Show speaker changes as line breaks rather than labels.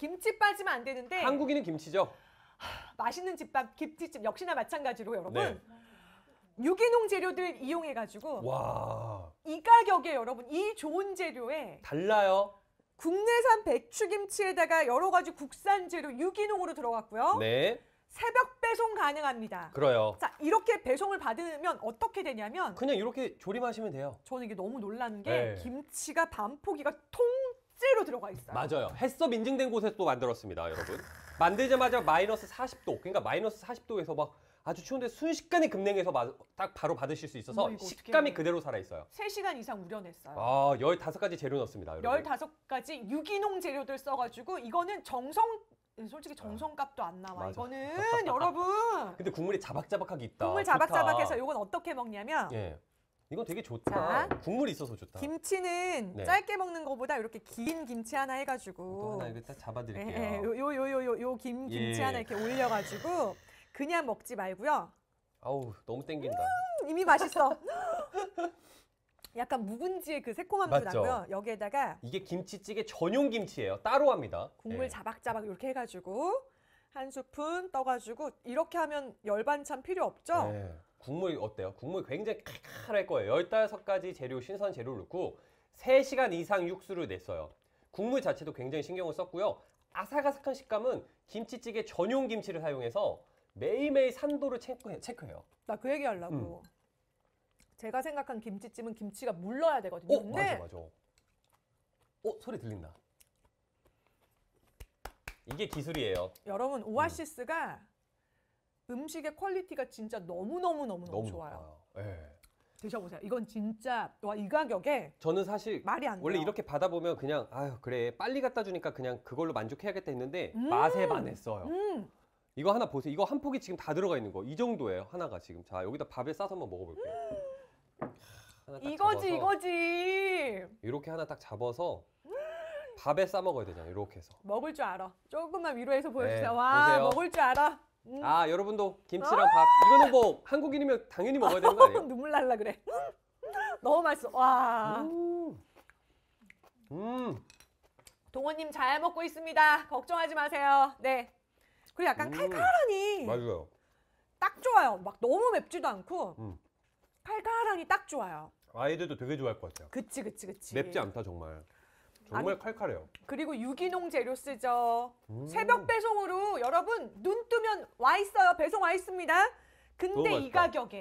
김치 빠지면 안 되는데 한국인은 김치죠. 하, 맛있는 집밥 김치집 역시나 마찬가지로 여러분 네. 유기농 재료들 이용해 가지고
와.
이 가격에 여러분 이 좋은 재료에
달라요.
국내산 배추김치에다가 여러 가지 국산 재료 유기농으로 들어갔고요. 네. 새벽 배송 가능합니다. 그래요. 자, 이렇게 배송을 받으면 어떻게 되냐면 그냥
이렇게 조림하시면 돼요.
저는 이게 너무 놀라는 게 네. 김치가 반포기가 통 껍질로 들어가 있어요.
맞아요. 햇섭 인증된 곳에서도 만들었습니다, 여러분. 만들자마자 마이너스 40도, 그러니까 마이너스 40도에서 막 아주 추운데 순식간에 급냉해서 마, 딱 바로 받으실 수 있어서 어 식감이 그대로 살아있어요.
3시간 이상 우려냈어요.
아, 15가지 재료 넣습니다, 여러분.
15가지 유기농 재료들 써가지고 이거는 정성 솔직히 아. 정성값도 안 나와. 맞아. 이거는 여러분.
근데 국물이 자박자박하게 있다. 국물 자박자박해서
이건 어떻게 먹냐면 예.
이건 되게 좋다. 자, 국물이 있어서 좋다.
김치는 네. 짧게 먹는 것보다 이렇게 긴 김치 하나 해가지고 또 하나 여기
딱 잡아드릴게요. 예,
요, 요, 요, 요, 요 김, 김치 예. 하나 이렇게 올려가지고 그냥 먹지 말고요.
아우 너무 땡긴다. 음,
이미 맛있어. 약간 묵은지의 그 새콤함도 맞죠? 나고요. 여기에다가
이게 김치찌개 전용 김치예요. 따로 합니다. 국물 예.
자박자박 이렇게 해가지고 한 스푼 떠가지고 이렇게 하면 열반찬
필요 없죠? 예. 국물 어때요? 국물 굉장히 칼칼할 거예요. 15가지 재료, 신선 재료를 넣고 3시간 이상 육수를 냈어요. 국물 자체도 굉장히 신경을 썼고요. 아삭아삭한 식감은 김치찌개 전용 김치를 사용해서 매일매일 산도를 체크, 해요 나 그 얘기 하려고. 음. 제가 생각한 김치찜은 김치가 물러야
되거든요. 어, 근데... 맞아,
맞아. 어, 소리 들린다. 이게 기술이에요.
여러분, 음. 오아시스가 음. 음식의 퀄리티가 진짜 너무너무너무 너무 좋아요. 예. 드셔보세요. 이건 진짜 와 이 가격에
저는 사실 말이 안 돼요. 이렇게 받아보면 그냥 아유 그래 빨리 갖다 주니까 그냥 그걸로 만족해야겠다 했는데 음. 맛에 반했어요. 음, 이거 하나 보세요. 이거 한 폭이 지금 다 들어가 있는 거. 이 정도예요. 하나가 지금. 자 여기다 밥에 싸서 한번 먹어볼게요. 하나 딱
이거지 이거지.
이렇게 하나 딱 잡아서 밥에 싸 먹어야 되잖아요. 이렇게 해서.
먹을 줄 알아. 조금만 위로해서 네, 보여주세요. 네, 와 보세요. 먹을 줄 알아. 음.
아 여러분도 김치랑 아. 밥 이거는 뭐 한국인이면 당연히 먹어야 되는 거 아니에요?
눈물 날라 그래. 너무 맛있어. 와.
음. 음.
동원님잘 먹고 있습니다. 걱정하지 마세요. 네. 그리고 약간 음. 칼칼하니 맞아요. 딱 좋아요. 막 너무 맵지도 않고 음. 칼칼하니 딱 좋아요.
아이들도 되게 좋아할 것 같아요. 그치
그치 그치. 맵지 않다 정말. 정말 칼칼해요. 그리고 유기농 재료 쓰죠. 음. 새벽 배송으로 여러분 눈 뜨면 와 있어요. 배송 와 있습니다. 근데 이 가격에